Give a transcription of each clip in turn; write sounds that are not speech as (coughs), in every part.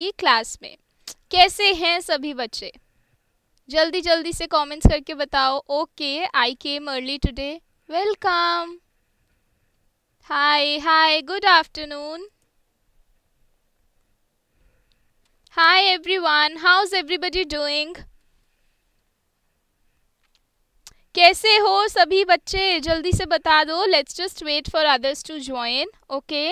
की क्लास में कैसे हैं सभी बच्चे जल्दी जल्दी से कमेंट्स करके बताओ okay I came early today welcome hi hi good afternoon hi everyone how is everybody doing कैसे हो सभी बच्चे जल्दी से बता दो let's just wait for others to join okay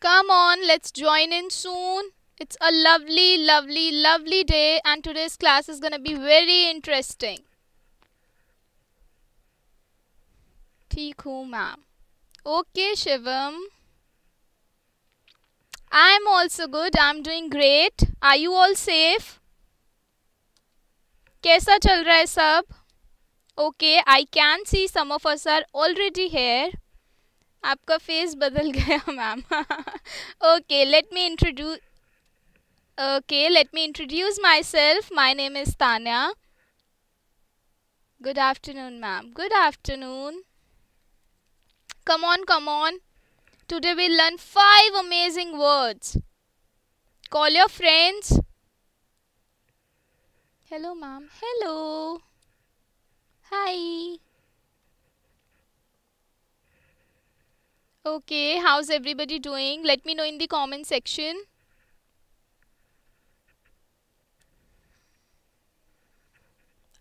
Come on, let's join in soon. It's a lovely, lovely, lovely day, and today's class is going to be very interesting. Tiku, ma'am. Okay, Shivam. I'm also good. I'm doing great. Are you all safe? Kesa chal raha hai Okay, I can see some of us are already here. आपका face बदल (laughs) गया ma'am okay let me introduce okay let me introduce myself my name is Tanya good afternoon ma'am good afternoon come on come on today we learn five amazing words call your friends hello ma'am hello hi Okay, how's everybody doing? Let me know in the comment section.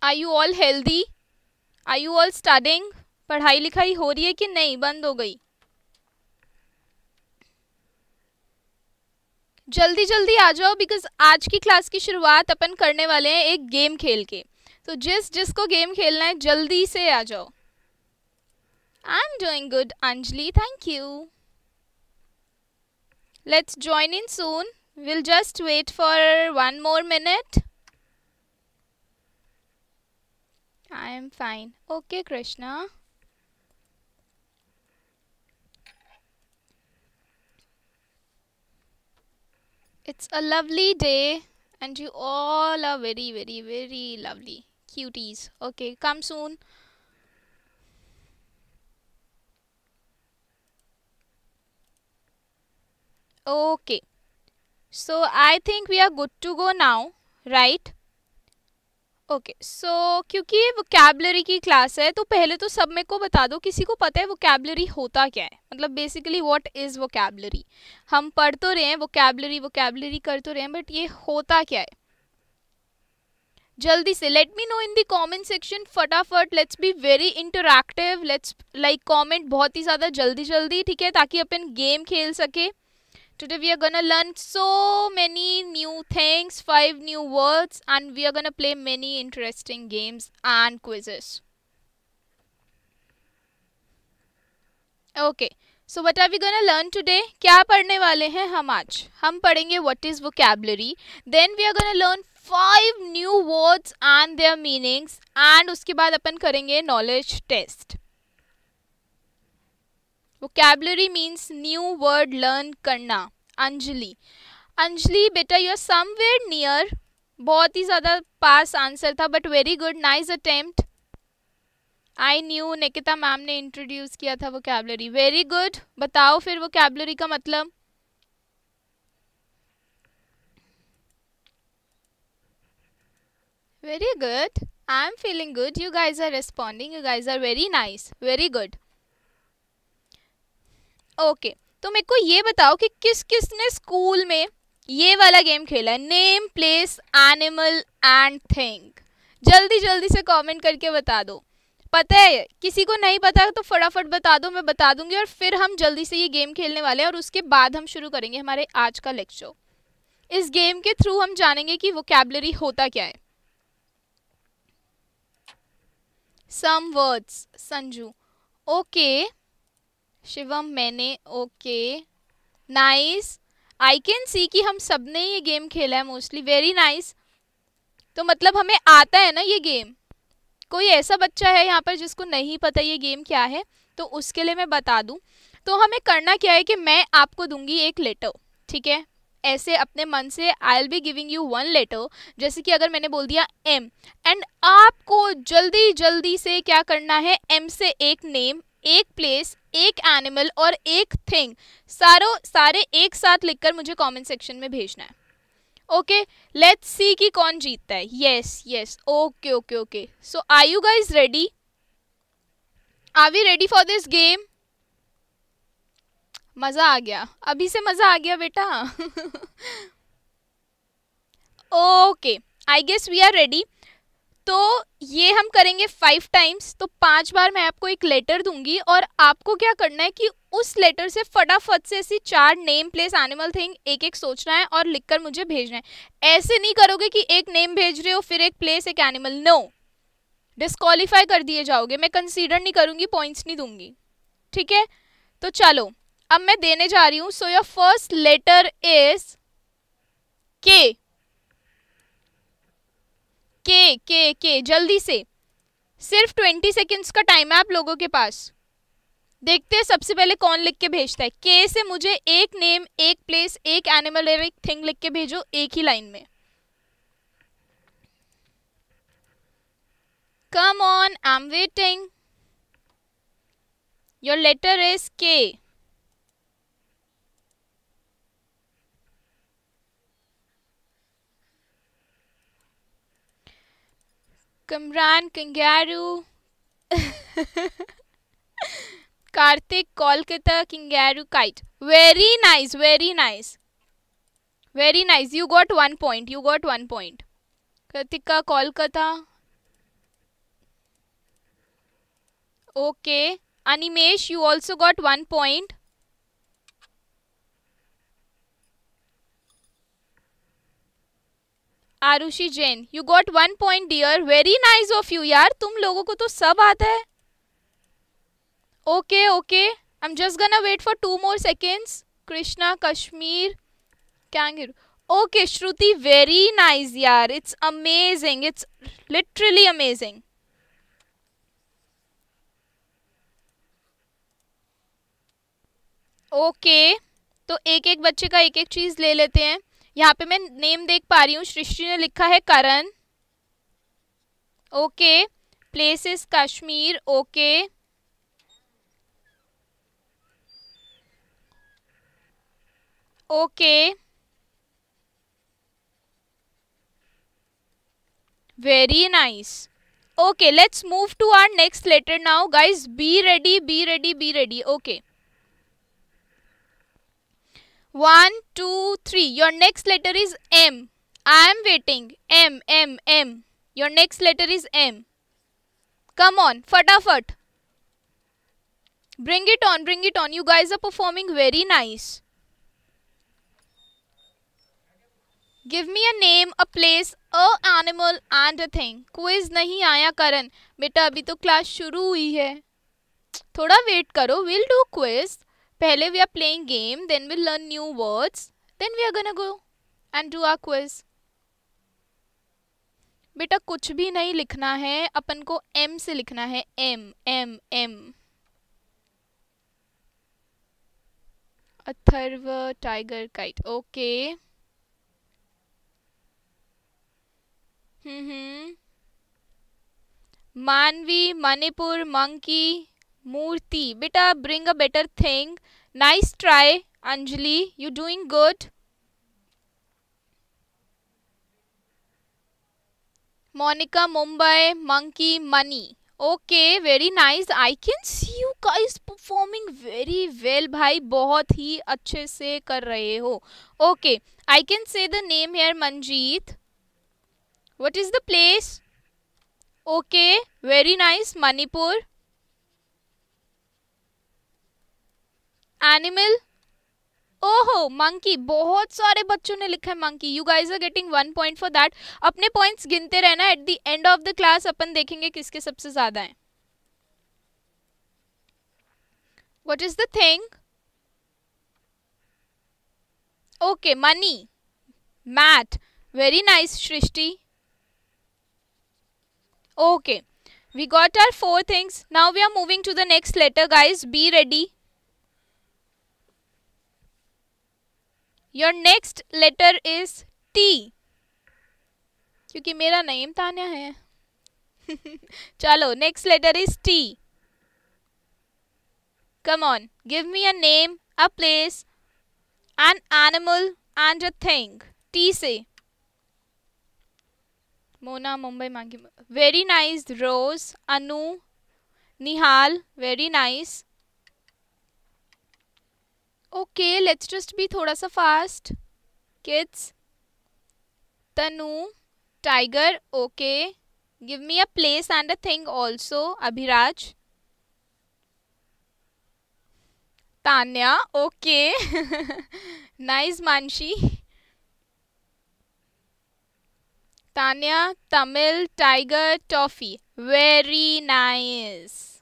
Are you all healthy? Are you all studying? पढ़ाई लिखाई हो रही है कि नहीं बंद हो गई जल्दी जल्दी आ जाओ बिकॉज आज की क्लास की शुरुआत अपन करने वाले हैं एक गेम खेल के तो जिस जिसको गेम खेलना है जल्दी से आ जाओ I'm doing good, Anjali. Thank you. Let's join in soon. We'll just wait for one more minute. I am fine. Okay, Krishna. It's a lovely day and you all are very, very, very lovely. Cuties. Okay, come soon. Okay so I think we are good to go now right okay okay, so so, क्योंकि वो कैबलरी की class है तो पहले तो सब मेरे को बता दो किसी को पता है वो कैबलरी होता क्या है मतलब बेसिकली व्हाट इज़ वो कैबलरी हम पढ़ तो रहे हैं वो कैबलरी वो कैबलरी कर तो रहे हैं बट ये होता क्या है जल्दी से let me know in the comment section फटाफट let's be very interactive let's like comment बहुत ही ज़्यादा जल्दी जल्दी ठीक है ताकि अपन गेम खेल सके Today we are gonna learn so many new things, 5 new words and we are gonna play many interesting games and quizzes. Okay, so what are we gonna learn today? क्या पढ़ने वाले हैं हम आज हम पढ़ेंगे what is vocabulary. Then we are gonna learn five new words and their meanings and उसके बाद अपन करेंगे knowledge test. Vocabulary means new word learn करना अंजलि अंजलि बेटा यू आर समवेयर नियर बहुत ही ज़्यादा पास आंसर था but very good nice attempt I knew Nikita ma'am ने इंट्रोड्यूस किया था वोकेबलरी वेरी गुड बताओ फिर वोकेबलरी का मतलब very good I am feeling good you guys are responding you guys are very nice very good okay तो मेरे को ये बताओ कि किस किस ने स्कूल में ये वाला गेम खेला है name place animal and thing जल्दी जल्दी से कमेंट करके बता दो पता है किसी को नहीं पता तो फटाफट बता दो मैं बता दूंगी और फिर हम जल्दी से ये गेम खेलने वाले हैं और उसके बाद हम शुरू करेंगे हमारे आज का लेक्चर इस गेम के थ्रू हम जानेंगे कि वोकेबलरी होता क्या है some words Sanju okay okay. Shivam मैंने okay nice I can see कि हम सब ने ये गेम खेला है मोस्टली वेरी नाइस तो मतलब हमें आता है ना ये गेम कोई ऐसा बच्चा है यहाँ पर जिसको नहीं पता ये गेम क्या है तो उसके लिए मैं बता दूँ तो हमें करना क्या है कि मैं आपको दूंगी एक लेटर ठीक है ऐसे अपने मन से I'll be giving you one letter जैसे कि अगर मैंने बोल दिया एम एंड आपको जल्दी जल्दी से क्या करना है एम से एक नेम एक प्लेस एक एनिमल और एक थिंग सारो सारे एक साथ लिखकर मुझे कमेंट सेक्शन में भेजना है ओके लेट्स सी कि कौन जीतता है yes yes okay okay okay so are you guys ready are we ready for this game मज़ा आ गया अभी से मज़ा आ गया बेटा okay I guess we are ready तो ये हम करेंगे फाइव टाइम्स तो पांच बार मैं आपको एक लेटर दूंगी और आपको क्या करना है कि उस लेटर से फटाफट से ऐसी चार नेम प्लेस एनिमल थिंग एक एक सोचना है और लिखकर मुझे भेजना है ऐसे नहीं करोगे कि एक नेम भेज रहे हो फिर एक प्लेस एक एनिमल नो डिस्कालीफाई कर दिए जाओगे मैं कंसिडर नहीं करूँगी पॉइंट्स नहीं दूंगी ठीक है तो चलो अब मैं देने जा रही हूँ so your first letter is K K K के जल्दी से सिर्फ ट्वेंटी सेकेंड्स का टाइम है आप लोगों के पास देखते हैं सबसे पहले कौन लिख के भेजता है के से मुझे एक नेम एक प्लेस एक एनिमल और एक थिंग लिख के भेजो एक ही लाइन में come on I am waiting your letter is K Kamran kangaroo Kartik Kolkata kangaroo kite very nice very nice very nice you got one point you got one point Kritika Kolkata okay Animesh you also got one point Aarushi Jain you got one point dear very nice of you यार तुम लोगों को तो सब आता है okay okay I am just gonna wait for to more seconds Krishna Kashmir kangaroo okay Shruti very nice यार it's amazing it's literally amazing okay तो एक एक बच्चे का एक एक चीज़ ले लेते हैं यहाँ पे मैं नेम देख पा रही हूँ सृष्टि ने लिखा है Karan okay place is Kashmir okay okay very nice okay let's move to our next letter now guys be ready be ready be ready okay one two three your next letter is M I am waiting M M M your next letter is M come on फटाफट bring it on bring it on you guys are performing very nice give me a name a place a animal and a thing quiz nahi aaya karan beta abhi to class shuru hui hai thoda wait karo we'll do quiz पहले we are playing game then we learn new words then we are gonna go and do our quiz बेटा कुछ भी नहीं लिखना है अपन को M से लिखना है M M M Atharv tiger kite okay hmm Manvi Manipur monkey murti बेटा bring a better thing nice try Anjali you doing good Monika Mumbai monkey money okay very nice I can see you guys performing very well भाई बहुत ही अच्छे से कर रहे हो okay I can say the name here Manjeet what is the place okay very nice Manipur animal ओहो monkey बहुत सारे बच्चों ने लिखा है monkey you guys are getting one point for that अपने पॉइंट्स गिनते रहना at the end of the class अपन देखेंगे किसके सबसे ज्यादा है what is the thing okay money math very nice Srishti okay we got our four things now we are moving to the next letter guys be ready your next letter is T क्योंकि मेरा name Tanya है (laughs) चलो next letter is T come on give me a name a place an animal and a thing T से मोना मुंबई मांगी very nice रोज Anu Nihal very nice okay let's just be थोड़ा सा fast kids Tanu tiger okay give me a place and a thing also Abhiraj Tanya okay nice Manshi Tanya Tamil tiger toffee very nice nice.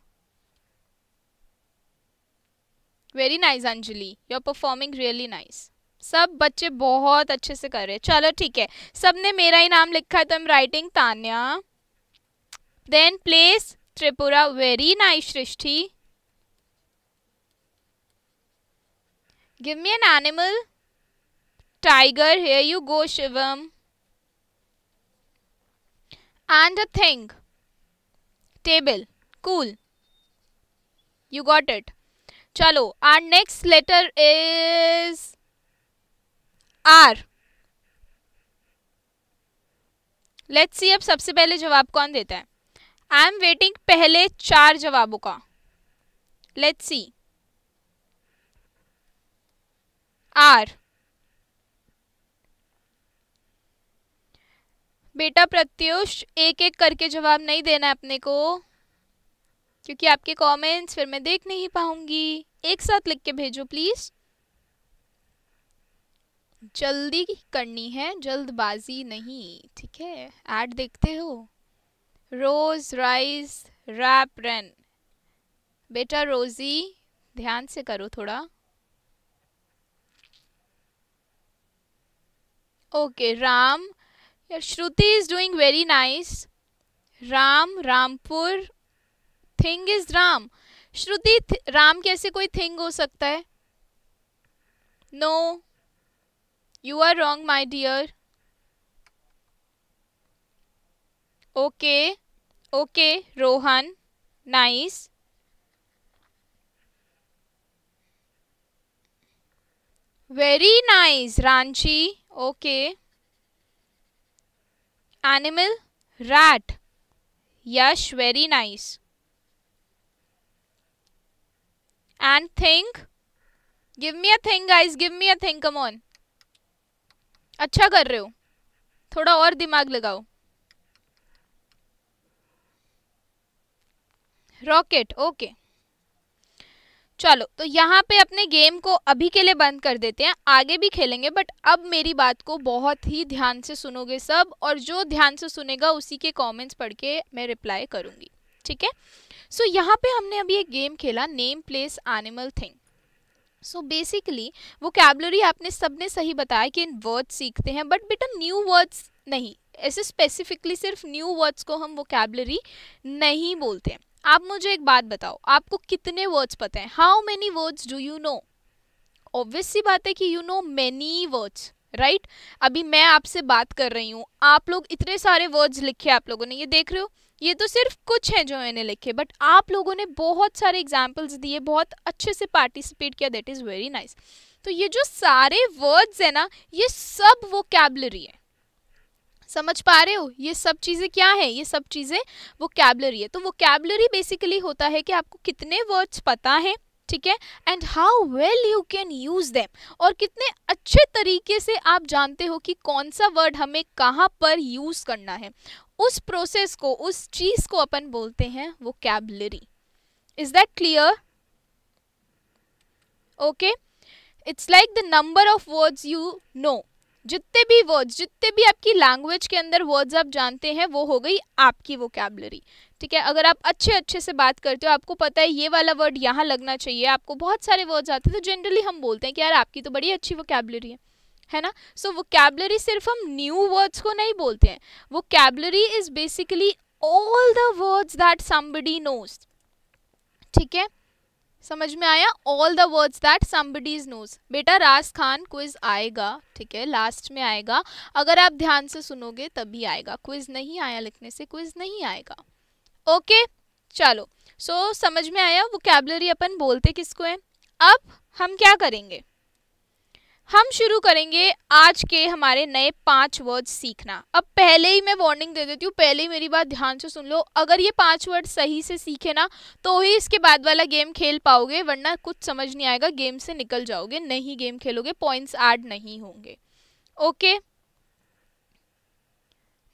Very nice Anjali you are performing really nice सब बच्चे बहुत अच्छे से कर रहे हैं चलो ठीक है सब ने मेरा ही नाम लिखा है तो am writing Tanya then place Tripura very nice Srishti give me an animal tiger here you go Shivam and a thing table cool you got it चलो our next letter is R let's see अब सबसे पहले जवाब कौन देता है आई एम वेटिंग पहले चार जवाबों का लेट्स सी आर बेटा प्रत्युष एक एक करके जवाब नहीं देना है अपने को क्योंकि आपके कमेंट्स फिर मैं देख नहीं पाऊंगी एक साथ लिख के भेजो प्लीज़ जल्दी करनी है जल्दबाजी नहीं ठीक है ऐड देखते हो रोज राइस रैप रन बेटा रोजी ध्यान से करो थोड़ा okay Ram Shruti is doing very nice Ram Rampur thing is Ram Shruti Ram कैसे कोई थिंग हो सकता है no you are wrong my dear okay okay Rohan nice very nice Ranchi okay animal rat Yash very nice and think give me a thing guys give me a thing come on अच्छा कर रहे हो थोड़ा और दिमाग लगाओ रॉकेट ओके चलो तो यहाँ पे अपने गेम को अभी के लिए बंद कर देते हैं आगे भी खेलेंगे बट अब मेरी बात को बहुत ही ध्यान से सुनोगे सब और जो ध्यान से सुनेगा उसी के कमेंट्स पढ़ के मैं रिप्लाई करूँगी ठीक है सो so, यहाँ पे हमने अभी एक गेम खेला name place animal thing so basically vocabulary आपने सबने सही बताया कि इन वर्ड्स सीखते हैं बट बेटा न्यू वर्ड्स नहीं ऐसे स्पेसिफिकली सिर्फ न्यू वर्ड्स को हम वो कैबलरी नहीं बोलते हैं आप मुझे एक बात बताओ आपको कितने वर्ड्स पता हैं how many words do you know obvious सी बात है कि you know many words right अभी मैं आपसे बात कर रही हूँ आप लोग इतने सारे वर्ड्स लिखे आप लोगों ने ये देख रहे हो ये तो सिर्फ कुछ हैं जो मैंने लिखे बट आप लोगों ने बहुत सारे एग्जाम्पल्स दिए बहुत अच्छे से पार्टिसिपेट किया दैट इज़ वेरी नाइस तो ये जो सारे वर्ड्स हैं ना ये सब वो कैबलरी है समझ पा रहे हो ये सब चीज़ें क्या है ये सब चीज़ें वो कैबलरी है तो वो कैबलरी बेसिकली होता है कि आपको कितने वर्ड्स पता हैं ठीक है and how well you can use them और कितने अच्छे तरीके से आप जानते हो कि कौन सा वर्ड हमें कहाँ पर यूज़ करना है उस प्रोसेस को उस चीज को अपन बोलते हैं vocabulary is that clear okay it's like the number of words you know जितने भी वर्ड्स जितने भी आपकी लैंग्वेज के अंदर वर्ड्स आप जानते हैं वो हो गई आपकी वो ठीक है अगर आप अच्छे अच्छे से बात करते हो आपको पता है ये वाला वर्ड यहाँ लगना चाहिए आपको बहुत सारे वर्ड्स आते हैं तो जनरली हम बोलते हैं कि यार आपकी तो बड़ी अच्छी वो है है ना सो so, वोकेबलरी सिर्फ हम न्यू वर्ड्स को नहीं बोलते हैं vocabulary is basically all the words that somebody knows ठीक है समझ में आया all the words that is knows बेटा राज खान क्विज आएगा ठीक है लास्ट में आएगा अगर आप ध्यान से सुनोगे तभी आएगा क्विज नहीं आया लिखने से क्विज नहीं आएगा ओके okay, चलो सो so, समझ में आया कैबलरी अपन बोलते किसको है अब हम क्या करेंगे हम शुरू करेंगे आज के हमारे नए पांच वर्ड सीखना अब पहले ही मैं वार्निंग दे देती हूँ पहले ही मेरी बात ध्यान से सुन लो अगर ये पांच वर्ड सही से सीखे ना तो ही इसके बाद वाला गेम खेल पाओगे वरना कुछ समझ नहीं आएगा गेम से निकल जाओगे नहीं गेम खेलोगे पॉइंट्स ऐड नहीं होंगे ओके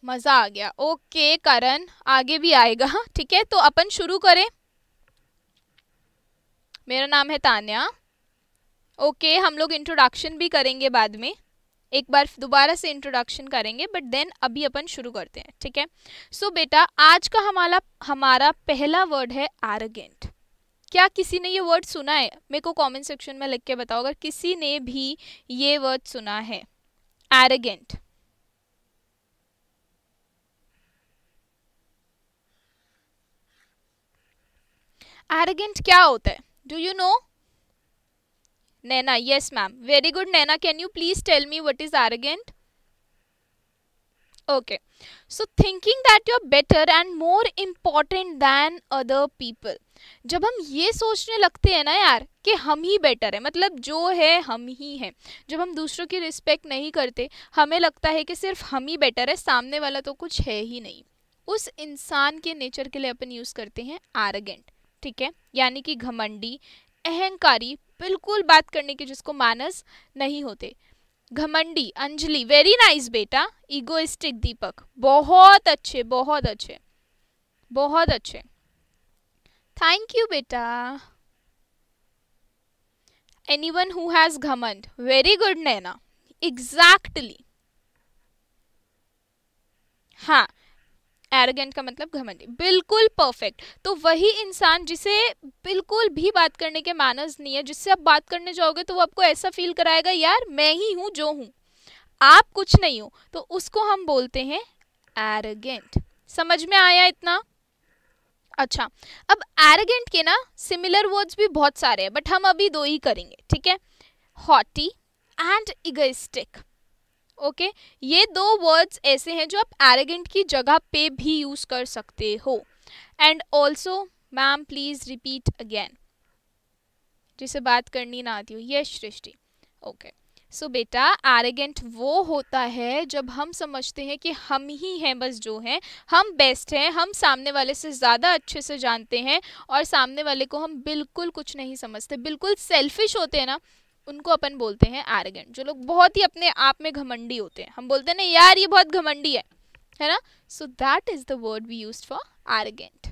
मज़ा आ गया ओके करण आगे भी आएगा ठीक है तो अपन शुरू करें मेरा नाम है तान्या ओके okay, हम लोग इंट्रोडक्शन भी करेंगे बाद में एक बार दोबारा से इंट्रोडक्शन करेंगे बट देन अभी अपन शुरू करते हैं ठीक है सो so, बेटा आज का हमारा हमारा पहला वर्ड है एरोगेंट क्या किसी ने ये वर्ड सुना है मेरे को कमेंट सेक्शन में लिख के बताओ अगर किसी ने भी ये वर्ड सुना है एरोगेंट एरोगेंट क्या होता है do you know Naina yes ma'am very good Naina can you please tell me what is okay so thinking that you are better and more important than other people जब हम ये सोचने लगते हैं ना यार कि हम ही बेटर है मतलब जो है हम ही हैं जब हम दूसरों की रिस्पेक्ट नहीं करते हमें लगता है कि सिर्फ हम ही बेटर है सामने वाला तो कुछ है ही नहीं उस इंसान के नेचर के लिए अपन यूज़ करते हैं आरगेंट ठीक है यानी कि घमंडी अहंकारी बिल्कुल बात करने के जिसको मानस नहीं होते घमंडी अंजलि वेरी नाइस बेटा इगोइस्टिक दीपक बहुत अच्छे बहुत अच्छे बहुत अच्छे थैंक यू बेटा एनी वन हु हैज घमंड वेरी गुड नैना एग्जैक्टली हाँ एरोगेंट का मतलब घमंडी बिल्कुल परफेक्ट तो वही इंसान जिसे बिल्कुल भी बात करने के मैनर्स नहीं है जिससे आप बात करने जाओगे तो वो आपको ऐसा फील कराएगा यार मैं ही हूँ जो हूँ आप कुछ नहीं हो तो उसको हम बोलते हैं एरोगेंट समझ में आया इतना अच्छा अब एरोगेंट के ना सिमिलर वर्ड्स भी बहुत सारे हैं बट हम अभी दो ही करेंगे ठीक है हॉटी एंड इगोइस्टिक ओके ये दो वर्ड्स ऐसे हैं जो आप एरेगेंट की जगह पे भी यूज़ कर सकते हो and also ma'am please repeat again जिसे बात करनी ना आती हो ये सृष्टि ओके सो बेटा एरेगेंट वो होता है जब हम समझते हैं कि हम ही हैं बस जो हैं हम बेस्ट हैं हम सामने वाले से ज़्यादा अच्छे से जानते हैं और सामने वाले को हम बिल्कुल कुछ नहीं समझते बिल्कुल सेल्फिश होते हैं ना उनको अपन बोलते हैं एरोगेंट जो लोग बहुत ही अपने आप में घमंडी होते हैं हम बोलते हैं ना यार ये बहुत घमंडी है है ना so that is the word we use for arrogant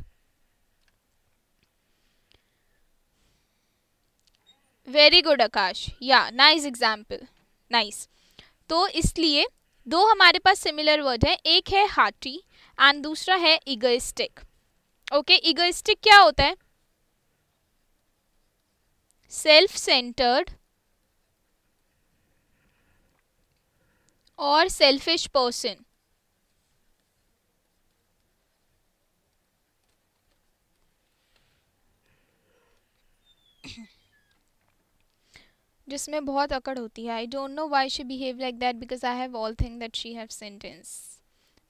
very good Akash या नाइस एग्जाम्पल नाइस तो इसलिए दो हमारे पास सिमिलर वर्ड है एक है हाटी एंड दूसरा है इगोइस्टिक ओके इगोइस्टिक क्या होता है सेल्फ सेंटर्ड और सेल्फिश पर्सन (coughs) जिसमें बहुत अकड़ होती है I don't know why she behave like that because I have all thing that she have sentence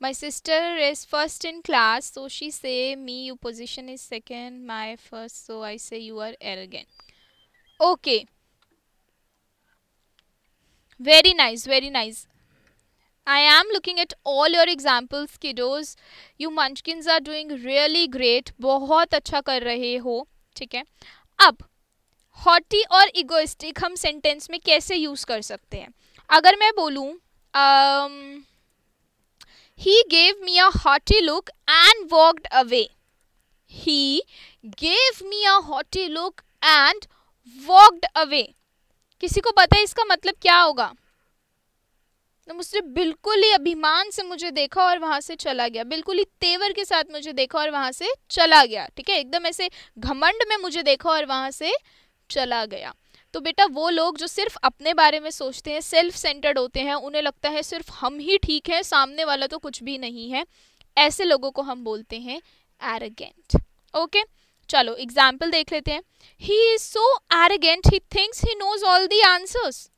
my sister is first in class so she say me you position is second my first so I say you are arrogant okay very nice very nice I am looking at all your examples kiddos. You munchkins are doing really great. बहुत अच्छा कर रहे हो ठीक है अब hottie और egoistic हम सेंटेंस में कैसे यूज़ कर सकते हैं अगर मैं बोलूँ he gave me a haughty look and walked away he gave me a haughty look and walked away किसी को पता है इसका मतलब क्या होगा तो उसने बिल्कुल ही अभिमान से मुझे देखा और वहाँ से चला गया बिल्कुल ही तेवर के साथ मुझे देखा और वहाँ से चला गया ठीक है एकदम ऐसे घमंड में मुझे देखा और वहाँ से चला गया तो बेटा वो लोग जो सिर्फ अपने बारे में सोचते हैं सेल्फ सेंटर्ड होते हैं उन्हें लगता है सिर्फ हम ही ठीक हैं सामने वाला तो कुछ भी नहीं है ऐसे लोगों को हम बोलते हैं एरोगेंट ओके चलो एग्जाम्पल देख लेते हैं he is so arrogant he thinks he knows all the answers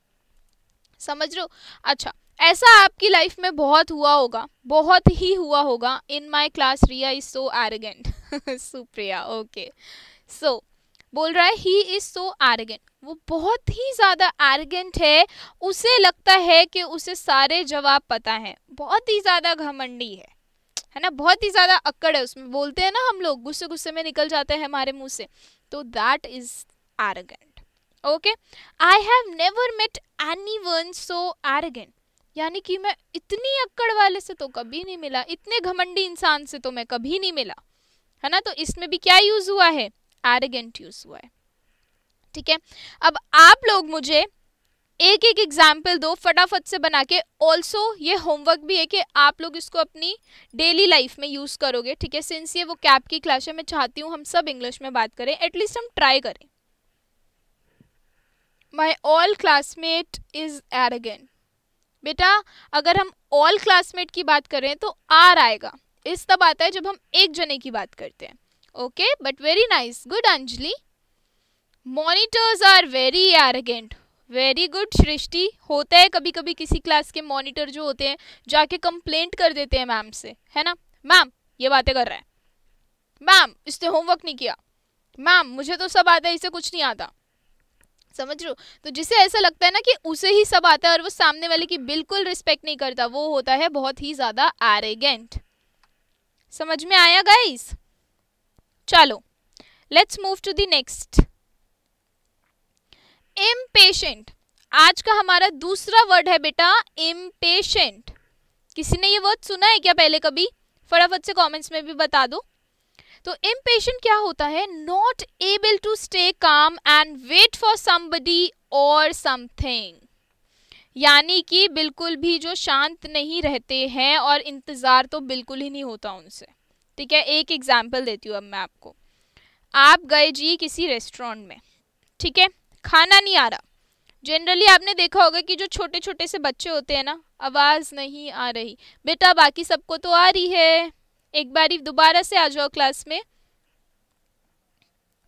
समझ लो अच्छा ऐसा आपकी लाइफ में बहुत हुआ होगा बहुत ही हुआ होगा in my class Riya is so arrogant Supriya okay so बोल रहा है ही इज़ सो एरोगेंट वो बहुत ही ज़्यादा एरोगेंट है उसे लगता है कि उसे सारे जवाब पता है बहुत ही ज़्यादा घमंडी है है ना बहुत ही ज़्यादा अक्कड़ है उसमें बोलते हैं ना हम लोग गुस्से गुस्से में निकल जाते हैं हमारे मुंह से तो that is arrogant okay I have never met any one so arrogant यानी कि मैं इतनी अक्कड़ वाले से तो कभी नहीं मिला इतने घमंडी इंसान से तो मैं कभी नहीं मिला है ना तो इसमें भी क्या यूज़ हुआ है एरेगेंट यूज़ हुआ है ठीक है अब आप लोग मुझे एक एक एग्जाम्पल दो फटाफट से बना के ऑल्सो ये होमवर्क भी है कि आप लोग इसको अपनी डेली लाइफ में यूज़ करोगे ठीक है सिंस ये वो कैप की क्लास है मैं चाहती हूँ हम सब इंग्लिश में बात करें एटलीस्ट हम ट्राई करें my all classmate is arrogant बेटा अगर हम ऑल क्लासमेट की बात करें तो आर आएगा इस तब आता है जब हम एक जने की बात करते हैं okay but very nice good Anjali monitors are very arrogant very good Srishti होता है कभी कभी किसी क्लास के मॉनिटर जो होते हैं जाके कंप्लेंट कर देते हैं मैम से है ना मैम ये बातें कर रहा है मैम इसने होमवर्क नहीं किया मैम मुझे तो सब आता है इसे कुछ नहीं आता समझ लो तो जिसे ऐसा लगता है ना कि उसे ही सब आता है और वो सामने वाले की बिल्कुल रिस्पेक्ट नहीं करता वो होता है बहुत ही ज़्यादा एरेगेंट समझ में आया गाइस चलो let's move to the next impatient आज का हमारा दूसरा वर्ड है बेटा इम्पेशेंट किसी ने ये वर्ड सुना है क्या पहले कभी फटाफट से कमेंट्स में भी बता दो तो इम्पेशेंट क्या होता है not able to stay calm and wait for somebody और समथिंग यानी कि बिल्कुल भी जो शांत नहीं रहते हैं और इंतज़ार तो बिल्कुल ही नहीं होता उनसे ठीक है एक एग्जाम्पल देती हूँ अब मैं आपको आप गए जी किसी रेस्टोरेंट में ठीक है खाना नहीं आ रहा जनरली आपने देखा होगा कि जो छोटे छोटे से बच्चे होते हैं ना आवाज़ नहीं आ रही बेटा बाकी सबको तो आ रही है एक बार दोबारा से आ जाओ क्लास में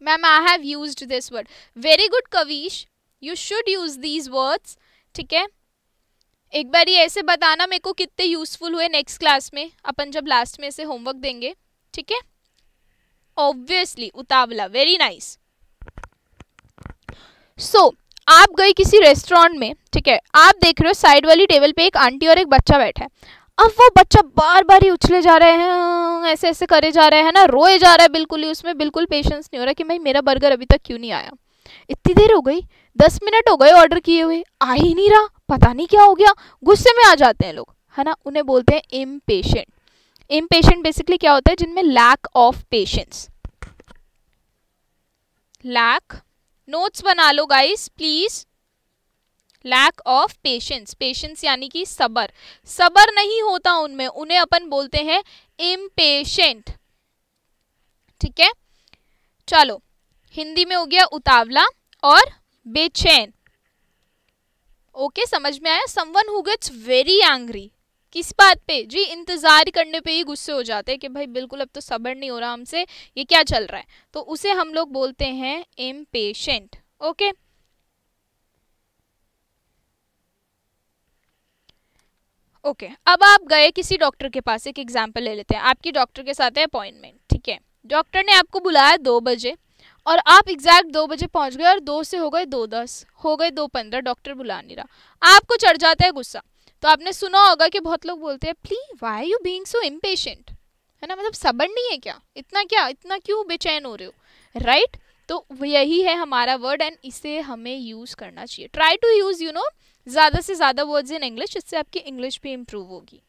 ma'am I have use this word very good Kavish you should use these words ठीक है एक बार ये ऐसे बताना मेरे को कितने यूजफुल हुए नेक्स्ट क्लास में अपन जब लास्ट में ऐसे होमवर्क देंगे ठीक है ऑब्वियसली उतावला वेरी नाइस सो आप गए किसी रेस्टोरेंट में ठीक है आप देख रहे हो साइड वाली टेबल पे एक आंटी और एक बच्चा बैठा है अब वो बच्चा बार बार ही उछले जा रहे हैं ऐसे ऐसे करे जा रहे हैं ना रोए जा रहा है बिल्कुल ही उसमें बिल्कुल पेशेंस नहीं हो रहा कि भाई मेरा बर्गर अभी तक क्यों नहीं आया इतनी देर हो गई दस मिनट हो गए ऑर्डर किए हुए आ ही नहीं रहा पता नहीं क्या हो गया गुस्से में आ जाते हैं लोग है ना उन्हें बोलते हैं इम पेशेंट इम पेशेंट बेसिकली क्या होता है जिनमें lack of patience lack notes बना लो guys please lack of patience patience यानी कि सबर सबर नहीं होता उनमें उन्हें अपन बोलते हैं इम्पेशेंट ठीक है चलो हिंदी में हो गया उतावला और बेचैन ओके okay, समझ में आया someone who gets very angry किस बात पे जी इंतज़ार करने पे ही गुस्से हो जाते हैं कि भाई बिल्कुल अब तो सबर नहीं हो रहा हमसे ये क्या चल रहा है तो उसे हम लोग बोलते हैं इम ओके okay? Okay okay. अब आप गए किसी डॉक्टर के पास एक एग्जाम्पल ले लेते हैं आपकी डॉक्टर के साथ है अपॉइंटमेंट ठीक है डॉक्टर ने आपको बुलाया दो बजे और आप एग्जैक्ट दो बजे पहुंच गए और दो से हो गए दो दस हो गए दो पंद्रह डॉक्टर बुला नहीं रहा आपको चढ़ जाता है गुस्सा तो आपने सुना होगा कि बहुत लोग बोलते हैं please why you being so impatient है ना मतलब सबर नहीं है क्या इतना क्या इतना क्यों बेचैन हो रहे हो राइट right? तो यही है हमारा वर्ड एंड इसे हमें यूज़ करना चाहिए try to use you know ज़्यादा से ज़्यादा वर्ड्स इन इंग्लिश इससे आपकी इंग्लिश भी इम्प्रूव होगी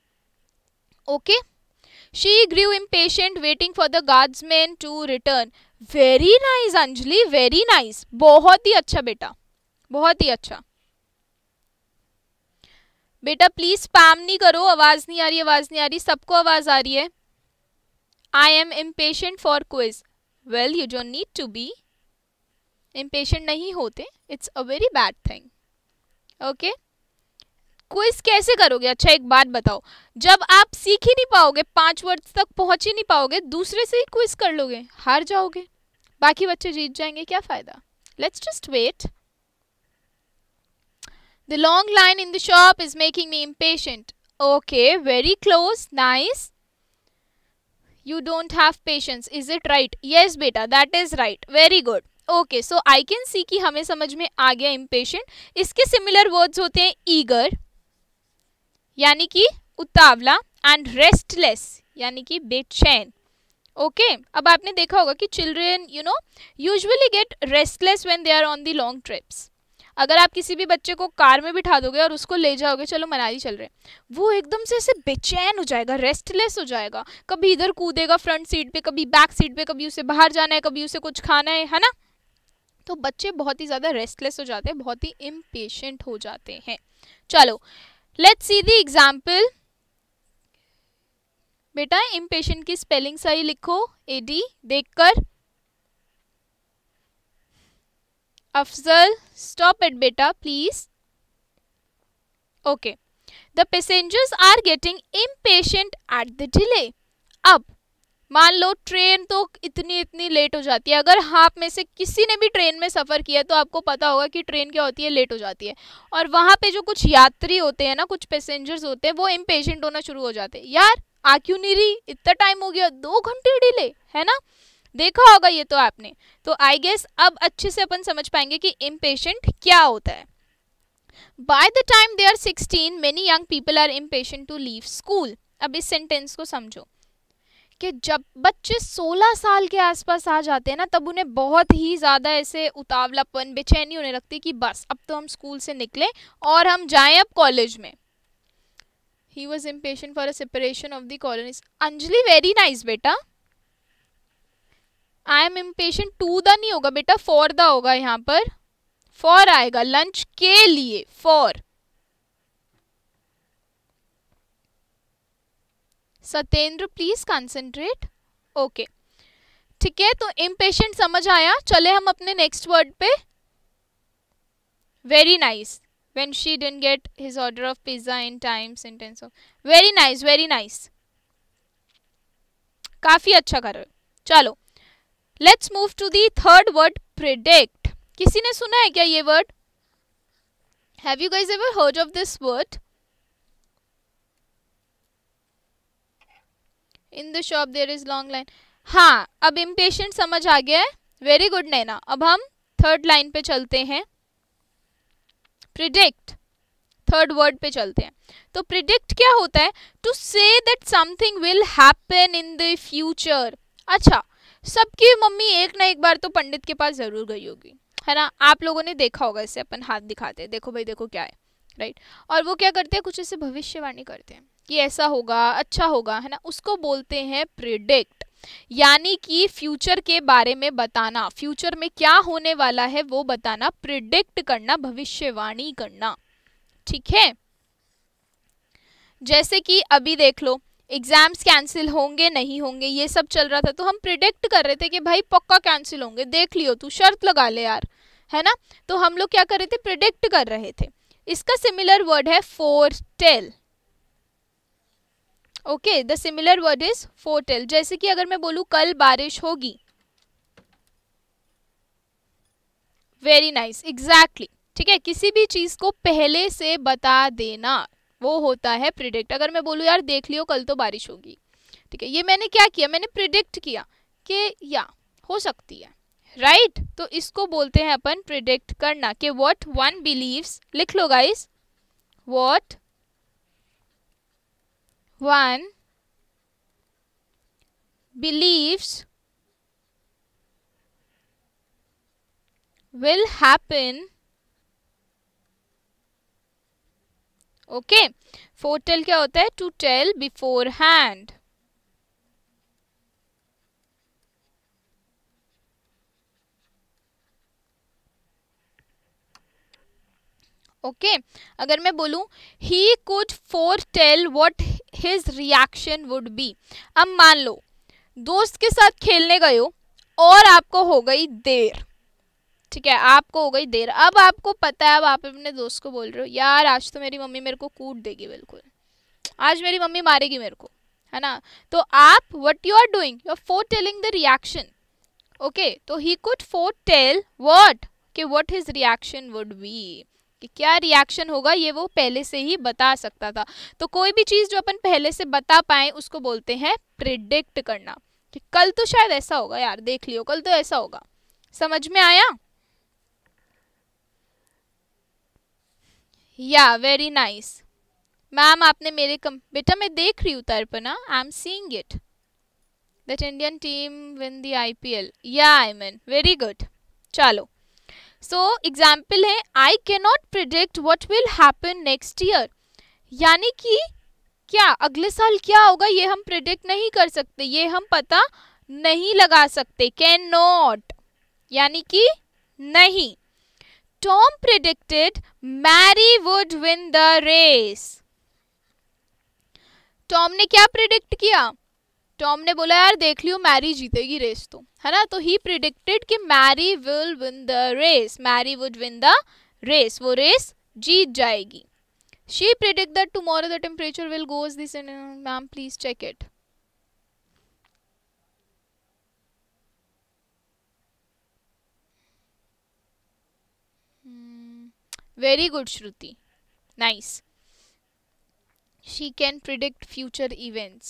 okay she grew impatient waiting for the man to return very nice Anjali very nice बहुत ही अच्छा बेटा बहुत ही अच्छा बेटा प्लीज स्पैम नहीं करो आवाज़ नहीं आ रही आवाज़ नहीं आ रही सबको आवाज़ आ रही है I am impatient for quiz well you don't need to be impatient नहीं होते it's a very bad thing okay quiz कैसे करोगे अच्छा एक बात बताओ जब आप सीख ही नहीं पाओगे पांच वर्ड्स तक पहुंच ही नहीं पाओगे दूसरे से ही क्विज कर लोगे हार जाओगे बाकी बच्चे जीत जाएंगे क्या फायदा let's just wait the long line in the shop is making me impatient okay very close nice you don't have patience is it right yes बेटा that is right very good okay so I can see कि हमें समझ में आ गया impatient इसके similar words होते हैं eager यानी कि उतावला एंड रेस्टलेस यानी कि बेचैन ओके okay, अब आपने देखा होगा कि children you know usually get restless when they are on the long trips अगर आप किसी भी बच्चे को कार में बिठा दोगे और उसको ले जाओगे चलो मनाली चल रहे वो एकदम से ऐसे बेचैन हो जाएगा रेस्टलेस हो जाएगा कभी इधर कूदेगा फ्रंट सीट पे कभी बैक सीट पे कभी उसे बाहर जाना है कभी उसे कुछ खाना है है ना तो बच्चे बहुत ही ज़्यादा रेस्टलेस हो जाते हैं बहुत ही इम्पेशेंट हो जाते हैं चलो लेट सी दी एग्जाम्पल बेटा इम्पेशेंट की स्पेलिंग सही लिखो ए डी देख कर अफजल स्टॉप इट बेटा please okay the passengers are getting impatient at the delay अब मान लो ट्रेन तो इतनी इतनी लेट हो जाती है अगर आप में से किसी ने भी ट्रेन में सफ़र किया है तो आपको पता होगा कि ट्रेन क्या होती है लेट हो जाती है और वहाँ पे जो कुछ यात्री होते हैं ना कुछ पैसेंजर्स होते हैं वो इम्पेशेंट होना शुरू हो जाते हैं यार आ क्यों नहीं रही इतना टाइम हो गया दो घंटे डिले है ना देखा होगा ये तो आपने तो आई गेस अब अच्छे से अपन समझ पाएंगे कि इम्पेशेंट क्या होता है by the time they are sixteen many young people are impatient to leave school अब इस सेंटेंस को समझो कि जब बच्चे 16 साल के आसपास आ जाते हैं ना तब उन्हें बहुत ही ज़्यादा ऐसे उतावलापन बेचैनी होने लगती कि बस अब तो हम स्कूल से निकले और हम जाएं अब कॉलेज में he was impatient for a separation of the colonies Anjali very nice बेटा I am impatient to the नहीं होगा बेटा फॉर द होगा यहाँ पर फॉर आएगा लंच के लिए for Satyendra please concentrate okay ठीक है तो इम्पेशेंट समझ आया चले हम अपने नेक्स्ट वर्ड पे very nice when she didn't get his order of pizza in time sentence of very nice very nice काफ़ी अच्छा कर रहे चलो let's move to the third word predict किसी ने सुना है क्या ये word have you guys ever heard of this word in the shop there is long line हाँ अब इम्पेशेंट समझ आ गया है वेरी गुड नैना अब हम थर्ड लाइन पे चलते हैं प्रिडिक्ट थर्ड वर्ड पे चलते हैं तो प्रिडिक्ट क्या होता है to say that something will happen in the future अच्छा सबकी मम्मी एक ना एक बार तो पंडित के पास ज़रूर गई होगी है ना आप लोगों ने देखा होगा इसे अपन हाथ दिखाते हैं देखो भाई देखो क्या है राइट और वो क्या करते हैं कुछ इसे भविष्यवाणी करते हैं कि ऐसा होगा अच्छा होगा है ना उसको बोलते हैं प्रिडिक्ट यानी कि फ्यूचर के बारे में बताना फ्यूचर में क्या होने वाला है वो बताना प्रिडिक्ट करना भविष्यवाणी करना ठीक है जैसे कि अभी देख लो एग्जाम्स कैंसिल होंगे नहीं होंगे ये सब चल रहा था तो हम प्रिडिक्ट कर रहे थे कि भाई पक्का कैंसिल होंगे देख लियो तू शर्त लगा ले यार है ना तो हम लोग क्या कर रहे थे प्रिडिक्ट कर रहे थे इसका सिमिलर वर्ड है foretell okay the similar word is foretell जैसे कि अगर मैं बोलूँ कल बारिश होगी वेरी नाइस एग्जैक्टली ठीक है किसी भी चीज़ को पहले से बता देना वो होता है प्रिडिक्ट अगर मैं बोलूँ यार देख लियो कल तो बारिश होगी ठीक है ये मैंने क्या किया मैंने प्रिडिक्ट किया कि या हो सकती है राइट right? तो इसको बोलते हैं अपन प्रिडिक्ट करना कि वॉट वन बिलीव्स लिख लो guys what one believes will happen okay foretell kya hota to tell beforehand okay अगर मैं बोलूँ he could foretell what his reaction would be अब मान लो दोस्त के साथ खेलने गए हो और आपको हो गई देर ठीक है आपको हो गई देर अब आपको पता है अब आप अपने दोस्त को बोल रहे हो यार आज तो मेरी मम्मी मेरे को कूट देगी बिल्कुल आज मेरी मम्मी मारेगी मेरे को है ना तो आप what you are doing you are foretelling the reaction okay तो he could foretell what कि what his reaction would be कि क्या रिएक्शन होगा ये वो पहले से ही बता सकता था तो कोई भी चीज़ जो अपन पहले से बता पाए उसको बोलते हैं प्रिडिक्ट करना कि कल तो शायद ऐसा होगा यार देख लियो कल तो ऐसा होगा समझ में आया या वेरी नाइस मैम आपने मेरे कम बेटा मैं देख रही हूँ Tarpana I am seeing it that Indian team win P L या आई मीन वेरी गुड चलो सो so, एग्जाम्पल है I not predict what will happen next year यानी कि क्या अगले साल क्या होगा ये हम प्रिडिक्ट नहीं कर सकते ये हम पता नहीं लगा सकते कैन नॉट यानी कि नहीं Tom predicted Mary would win the race Tom ने क्या प्रिडिक्ट किया टॉम ने बोला यार देख लियो मैरी जीतेगी रेस तो है ना तो ही प्रिडिक्टेड कि Mary will win the race Mary would win the race वो रेस जीत जाएगी she predict that tomorrow the temperature will goes this in ma'am please check it very good Shruti nice she can predict future events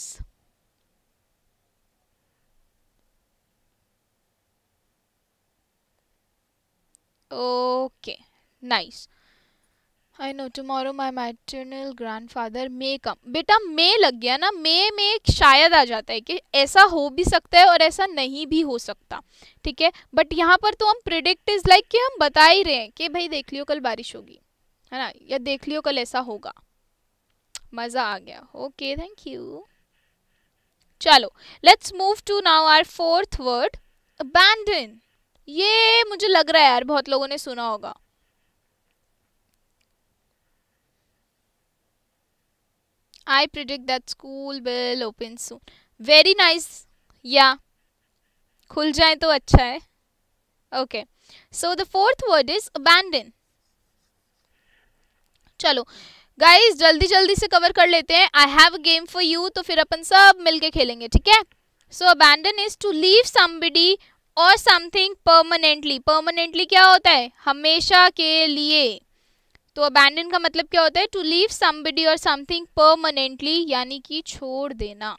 Okay, nice. I know tomorrow my maternal grand may come बेटा मे लग गया ना मे में शायद आ जाता है कि ऐसा हो भी सकता है और ऐसा नहीं भी हो सकता ठीक है बट यहाँ पर तो हम प्रिडिक्ट इज लाइक कि हम बता ही रहे हैं कि भाई देख लियो कल बारिश होगी है ना या देख लियो कल ऐसा होगा मज़ा आ गया ओके थैंक यू चलो let's move to now our fourth word abandon ये मुझे लग रहा है यार बहुत लोगों ने सुना होगा I predict that school will open soon very nice या खुल जाए तो अच्छा है okay so the fourth word is abandon चलो गाइज जल्दी जल्दी से कवर कर लेते हैं I have a game for you तो फिर अपन सब मिलके खेलेंगे ठीक है so abandon is to leave somebody और समथिंग परमानेंटली परमानेंटली क्या होता है हमेशा के लिए तो अबैंडन का मतलब क्या होता है टू लीव समबडी और समथिंग परमानेंटली यानी कि छोड़ देना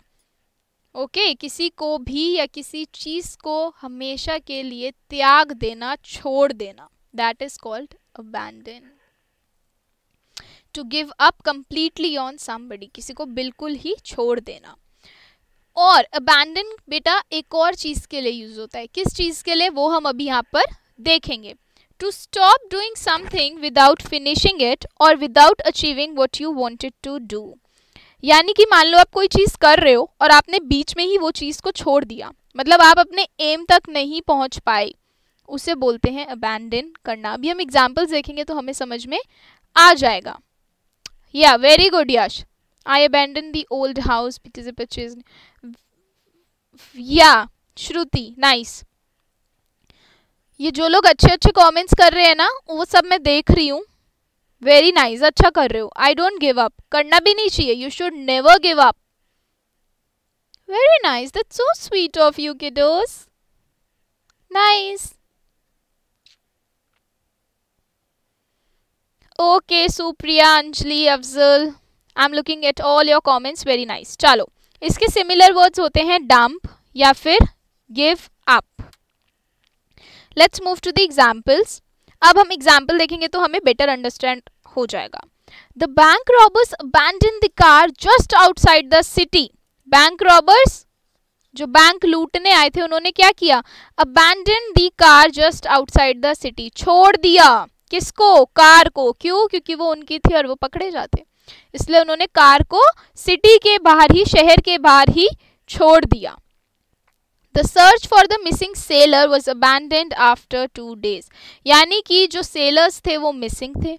ओके okay, किसी को भी या किसी चीज को हमेशा के लिए त्याग देना छोड़ देना that is called abandon to give up completely on somebody किसी को बिल्कुल ही छोड़ देना और अबैंडन बेटा एक और चीज़ के लिए यूज़ होता है किस चीज़ के लिए वो हम अभी यहाँ पर देखेंगे to stop doing something without finishing it और without achieving what you wanted to do यानी कि मान लो आप कोई चीज़ कर रहे हो और आपने बीच में ही वो चीज़ को छोड़ दिया मतलब आप अपने एम तक नहीं पहुंच पाए उसे बोलते हैं अबैंडन करना अभी हम एग्जाम्पल्स देखेंगे तो हमें समझ में आ जाएगा या very good Yash I abandoned the old house because I purchased. Yeah, Shruti, nice. ये जो लोग अच्छे अच्छे कमेंट्स कर रहे हैं ना वो सब मैं देख रही हूँ वेरी नाइस अच्छा कर रहे हो आई डोंट गिव अप करना भी नहीं चाहिए you should never give up very nice that's so sweet of you kiddos nice okay Supriya Anjali Afzal I am looking at all your comments very nice चलो इसके सिमिलर वर्ड्स होते हैं डम्प या फिर give up let's move to the examples अब हम example देखेंगे तो हमें बेटर अंडरस्टैंड हो जाएगा the bank robbers abandoned in the car just outside the city bank robbers जो बैंक लूटने आए थे उन्होंने क्या किया abandon the car just outside the city छोड़ दिया किसको कार को क्यों क्योंकि वो उनकी थी और वो पकड़े जाते इसलिए उन्होंने कार को सिटी के बाहर ही शहर के बाहर ही छोड़ दिया the search for the missing sailor was abandoned after two days यानी कि जो सेलर्स थे वो मिसिंग थे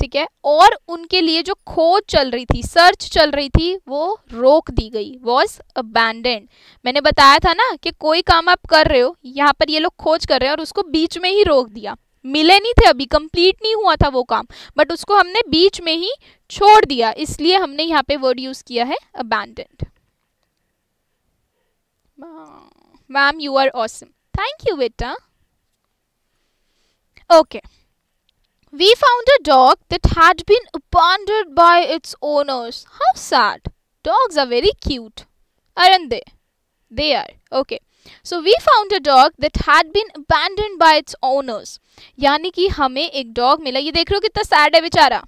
ठीक है और उनके लिए जो खोज चल रही थी सर्च चल रही थी वो रोक दी गई वॉज अबैंडेंड मैंने बताया था ना कि कोई काम आप कर रहे हो यहाँ पर ये लोग खोज कर रहे हैं और उसको बीच में ही रोक दिया मिले नहीं थे अभी कंप्लीट नहीं हुआ था वो काम बट उसको हमने बीच में ही छोड़ दिया इसलिए हमने यहाँ पे वर्ड यूज़ किया है abandoned ma'am you are awesome thank you बेटा okay We found a dog that had been abandoned by its owners. How sad. Dogs are very cute, aren't they? They are. Okay. So we found a dog that had been abandon by its owners यानी कि हमें एक dog मिला ये देख रहे हो कितना सैड है बेचारा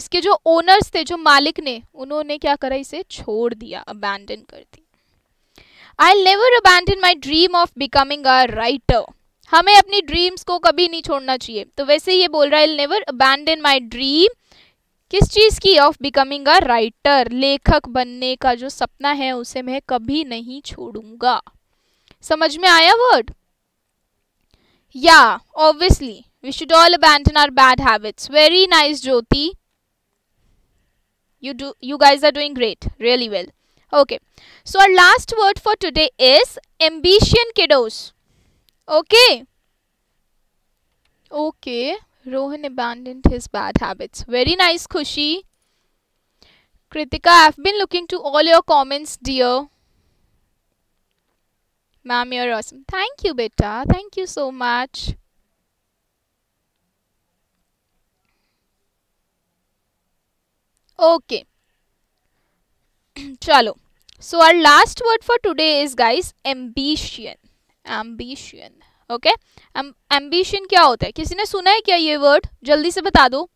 इसके जो ओनर्स थे जो मालिक ने उन्होंने क्या करा इसे छोड़ दिया अबैंडन कर दिया I never abandon my dream of becoming a writer हमें अपनी ड्रीम्स को कभी नहीं छोड़ना चाहिए तो वैसे ये बोल रहा है नेवर अबैंडन माई ड्रीम किस चीज़ की ऑफ बिकमिंग अ राइटर लेखक बनने का जो सपना है उसे मैं कभी नहीं छोड़ूंगा समझ में आया वर्ड या obviously we should all abandon our bad habits very nice Jyoti you do you guys are doing great really well okay so our last word for today is ambition kiddos okay okay Rohan abandoned his bad habits very nice Khushi Kritika I have been looking to all your comments dear ma'am you're awesome thank you बेटा thank you so much okay चलो so our last word for today is guys ambition ambition okay Am ambition क्या होता है किसी ने सुना है क्या ये word जल्दी से बता दो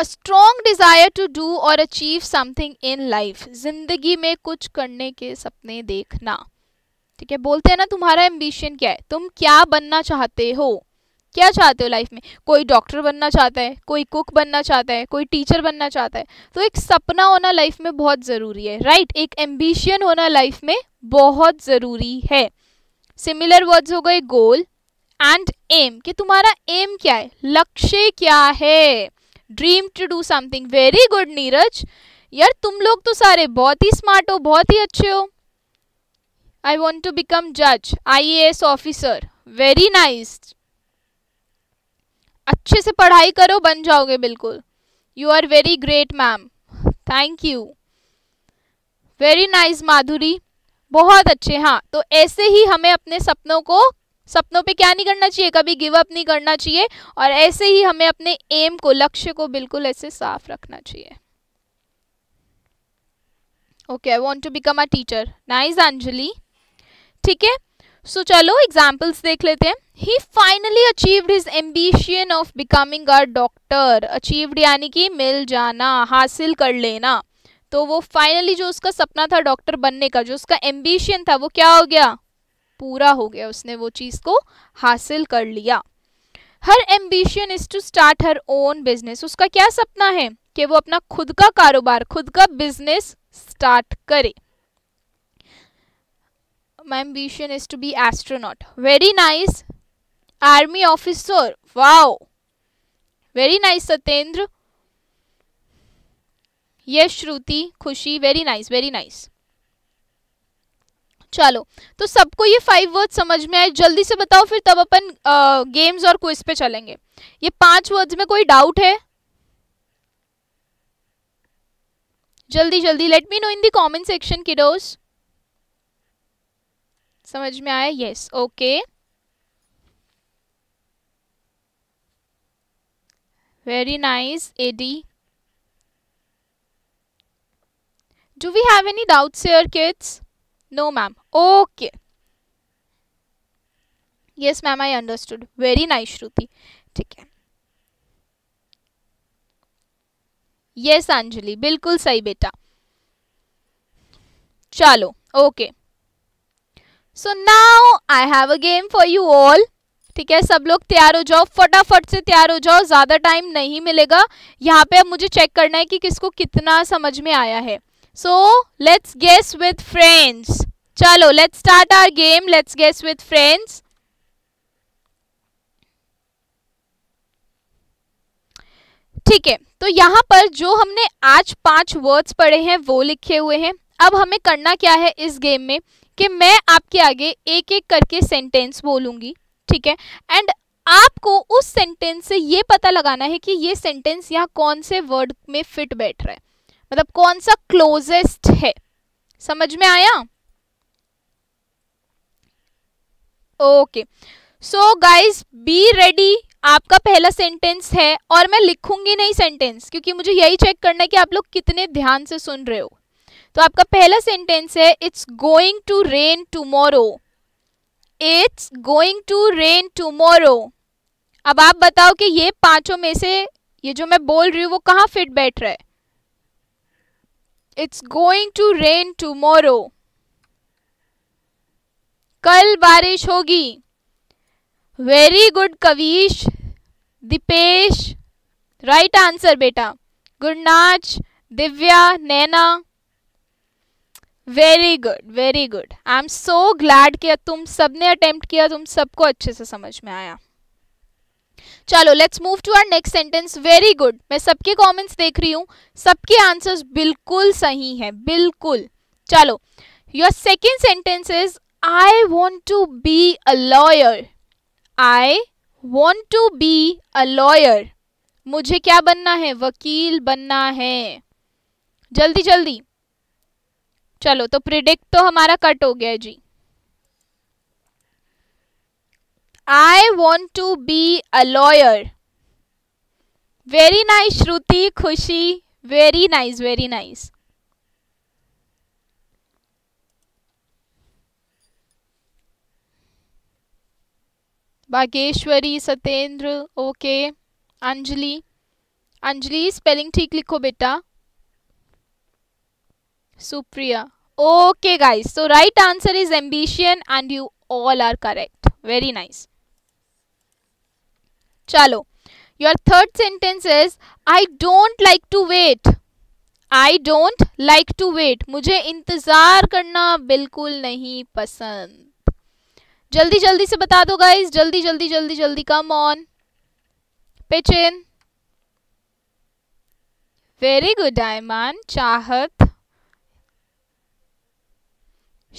a strong desire to do और अचीव समथिंग इन लाइफ जिंदगी में कुछ करने के सपने देखना ठीक है बोलते हैं ना तुम्हारा एम्बिशन क्या है तुम क्या बनना चाहते हो क्या चाहते हो लाइफ में कोई डॉक्टर बनना चाहता है कोई कुक बनना चाहता है कोई टीचर बनना चाहता है तो एक सपना होना लाइफ में बहुत ज़रूरी है राइट right? एक एम्बिशन होना लाइफ में बहुत ज़रूरी है सिमिलर वर्ड्स हो गए गोल एंड एम कि तुम्हारा एम क्या है लक्ष्य क्या है dream to do something very good Neeraj यार तुम लोग तो सारे बहुत ही स्मार्ट हो बहुत ही अच्छे हो आई वॉन्ट टू बिकम जज I A S officer very nice अच्छे से पढ़ाई करो बन जाओगे बिल्कुल you are very great ma'am thank you very nice Madhuri बहुत अच्छे हाँ तो ऐसे ही हमें अपने सपनों को सपनों पे क्या नहीं करना चाहिए कभी गिव अप नहीं करना चाहिए और ऐसे ही हमें अपने एम को लक्ष्य को बिल्कुल ऐसे साफ रखना चाहिए okay I want to become a teacher nice Anjali ठीक है सो चलो एग्जाम्पल्स देख लेते हैं he finally achieved his ambition of becoming a doctor achieved यानी कि मिल जाना हासिल कर लेना तो वो फाइनली जो उसका सपना था डॉक्टर बनने का जो उसका एम्बिशियन था वो क्या हो गया पूरा हो गया उसने वो चीज़ को हासिल कर लिया her ambition is to start her own business उसका क्या सपना है कि वो अपना खुद का कारोबार खुद का बिजनेस स्टार्ट करे my ambition is to be astronaut very nice army officer wow very nice Satyendra Yash Shruti Khushi very nice very nice चलो तो सबको ये फाइव वर्ड समझ में आए जल्दी से बताओ फिर तब अपन गेम्स और क्विज पे चलेंगे ये पांच वर्ड्स में कोई डाउट है जल्दी जल्दी let me know in the comment section kiddos समझ में आया yes okay very nice Adi do we have any doubts here kids no ma'am okay yes ma'am I understood very nice Shruti ठीक है यस अंजलि बिल्कुल सही बेटा चलो okay so now I have a game for you all ठीक है सब लोग तैयार हो जाओ फटाफट से तैयार हो जाओ ज़्यादा टाइम नहीं मिलेगा यहाँ पे अब मुझे चेक करना है कि किसको कितना समझ में आया है so let's guess with friends चलो let's start our game let's guess with friends ठीक है तो यहाँ पर जो हमने आज पांच वर्ड्स पढ़े हैं वो लिखे हुए हैं अब हमें करना क्या है इस गेम में कि मैं आपके आगे एक एक करके सेंटेंस बोलूँगी ठीक है एंड आपको उस सेंटेंस से ये पता लगाना है कि ये सेंटेंस यहाँ कौन से वर्ड में फिट बैठ रहा है मतलब कौन सा क्लोजेस्ट है समझ में आया okay so guys be ready आपका पहला सेंटेंस है और मैं लिखूंगी नहीं सेंटेंस क्योंकि मुझे यही चेक करना है कि आप लोग कितने ध्यान से सुन रहे हो तो आपका पहला सेंटेंस है it's going to rain tomorrow it's going to rain tomorrow अब आप बताओ कि ये पांचों में से ये जो मैं बोल रही हूँ वो कहाँ फिट बैठ रहा है it's going to rain tomorrow कल बारिश होगी very good Kavish Deepesh right answer बेटा Gurnach Divya Naina very good very good I am so glad कि तुम सबने अटेम्प्ट किया तुम सबको अच्छे से समझ में आया चलो let's move to our next sentence very good मैं सबके कॉमेंट्स देख रही हूँ सबके आंसर्स बिल्कुल सही हैं बिल्कुल चलो your second sentence is I want to be a lawyer I want to be a lawyer मुझे क्या बनना है वकील बनना है जल्दी जल्दी चलो तो प्रिडिक्ट तो हमारा कट हो गया जी I want to be a lawyer. Very nice, Shruti, Khushi. Very nice, very nice. Bageshwari, Satendra, okay. Anjali. Anjali, spelling tick likho beta. Supriya. Okay, guys. So, right answer is ambition and you all are correct. Very nice. चलो your third sentence is I don't like to wait I don't like to wait मुझे इंतज़ार करना बिल्कुल नहीं पसंद जल्दी जल्दी से बता दो गाइज जल्दी जल्दी जल्दी जल्दी come on pitch very good Ayman Chahat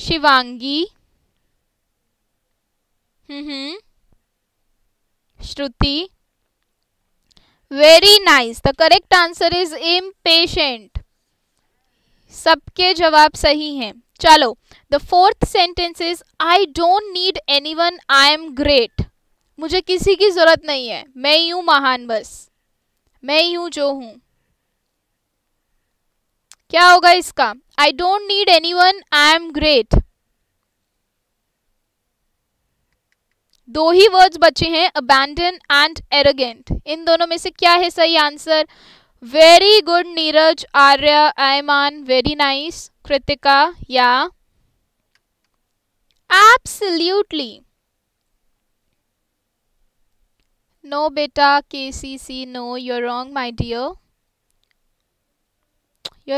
Shivangi hmm Shruti. Very nice. The correct answer is impatient. सबके जवाब सही हैं चलो the fourth sentence is I don't need anyone I am great मुझे किसी की ज़रूरत नहीं है मैं यू महान बस मैं यू जो हूं क्या होगा इसका I don't need anyone I am great दो ही वर्ड्स बचे हैं अबैंडन एंड एरोगेंट इन दोनों में से क्या है सही answer very good Neeraj Arya Ayman very nice Kritika या एब्सल्यूटली नो बेटा K C C no your wrong my dear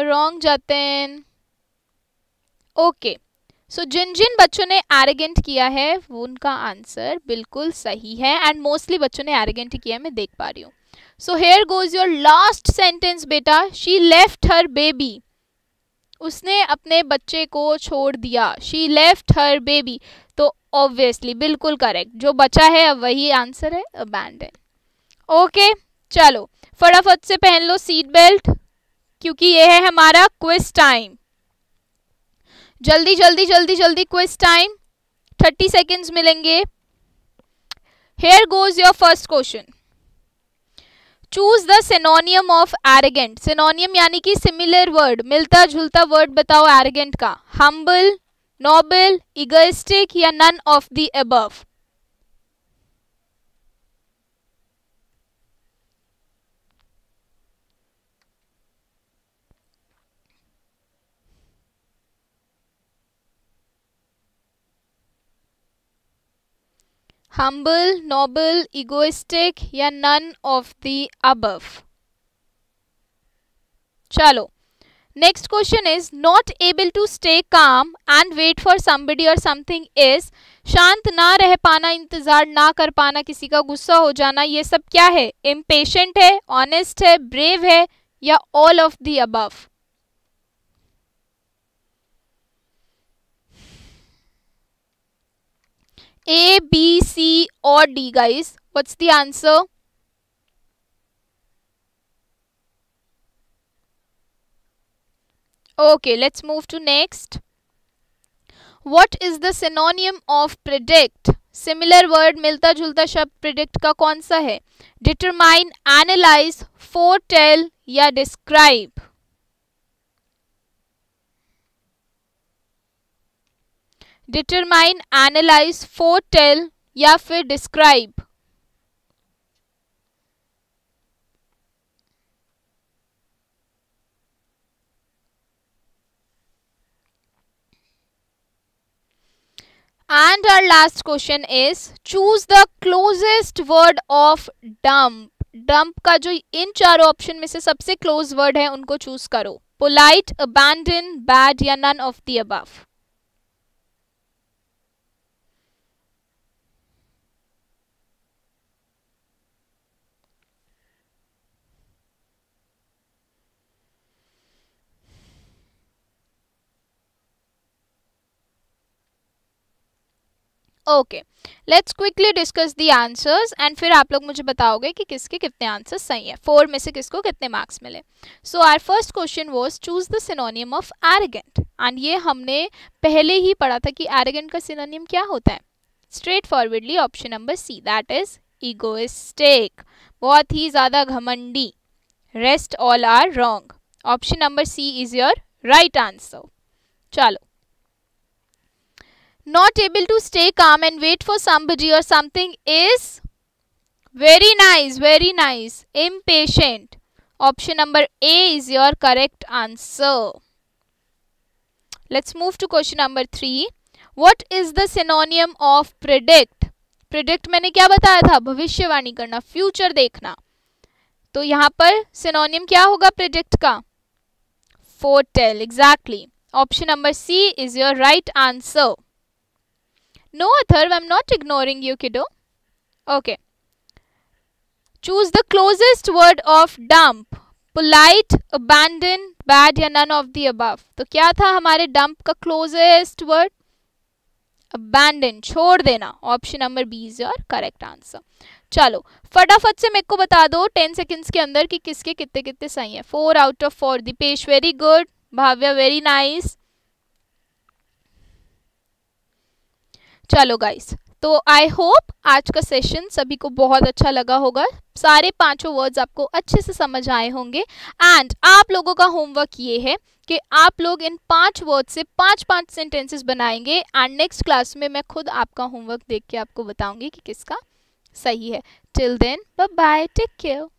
wrong wrong okay okay so so, जिन जिन बच्चों ने एरेगेंट किया है वो उनका आंसर बिल्कुल सही है एंड मोस्टली बच्चों ने एरेगेंट किया मैं देख पा रही हूँ so here goes your last sentence बेटा शी लेफ्ट हर बेबी उसने अपने बच्चे को छोड़ दिया शी लेफ्ट हर बेबी तो ऑब्वियसली बिल्कुल करेक्ट जो बचा है अब वही आंसर है अबैंडन ओके okay, चलो फटाफट से पहन लो सीट बेल्ट क्योंकि ये है हमारा क्विज टाइम जल्दी जल्दी जल्दी जल्दी क्विज टाइम थर्टी सेकेंड्स मिलेंगे here goes your first question choose the synonym of arrogant synonym यानी कि सिमिलर वर्ड मिलता जुलता वर्ड बताओ एरेगेंट का हम्बल नॉबल इगोइस्टिक या none of the above humble, noble, egoistic या none of the above. चलो next question is not able to stay calm and wait for somebody और समथिंग इज शांत ना रह पाना इंतजार ना कर पाना किसी का गुस्सा हो जाना ये सब क्या है इम्पेशेंट है ऑनेस्ट है ब्रेव है या all of the above A, B, C or D guys? What's the answer? Okay, let's move to next. What is the synonym of predict? Similar word मिलता जुलता शब्द प्रिडिक्ट का कौन सा है डिटरमाइन एनालाइज फोर टेल या describe determine analyse foretell या फिर describe and our last question is choose the closest word of dump dump का जो इन चारों ऑप्शन में से सबसे क्लोज वर्ड है उनको चूज करो पोलाइट अबैंडन बैड या none of the above okay let's quickly discuss the answers and फिर आप लोग मुझे बताओगे कि किसके कितने आंसर्स सही हैं फोर में से किसको कितने मार्क्स मिले so our first question was choose the synonym of arrogant and ये हमने पहले ही पढ़ा था कि एरेगेंट का सिनोनियम क्या होता है straightforwardly option number C that is egoistic बहुत ही ज़्यादा घमंडी rest all are wrong option number C is your right answer चलो not able to stay calm and wait for somebody or something is very nice, very nice. Impatient. Option number A is your correct answer. Let's move to question number three. What is the synonym of predict? Predict मैंने क्या बताया था भविष्यवाणी करना future देखना तो यहाँ पर सिनोनियम क्या होगा प्रिडिक्ट का foretell exactly option number C is your right answer No, Atharv, I'm not ignoring you, kiddo. Okay. Choose the closest word of dump. Polite, abandon, bad, or none of the above. तो क्या था हमारे dump का closest word? Abandon, छोड़ देना Option number B is your correct answer. चलो फटाफट से मेरे को बता दो टेन सेकेंड्स के अंदर कि किसके कितने कितने सही हैं four out of four Dipesh very good Bhavya very nice चलो गाइस तो आई होप आज का सेशन सभी को बहुत अच्छा लगा होगा सारे पांचों वर्ड्स आपको अच्छे से समझ आए होंगे एंड आप लोगों का होमवर्क ये है कि आप लोग इन पांच वर्ड से पांच पांच सेंटेंसेस बनाएंगे एंड नेक्स्ट क्लास में मैं खुद आपका होमवर्क देख के आपको बताऊंगी कि किसका सही है till then bye take care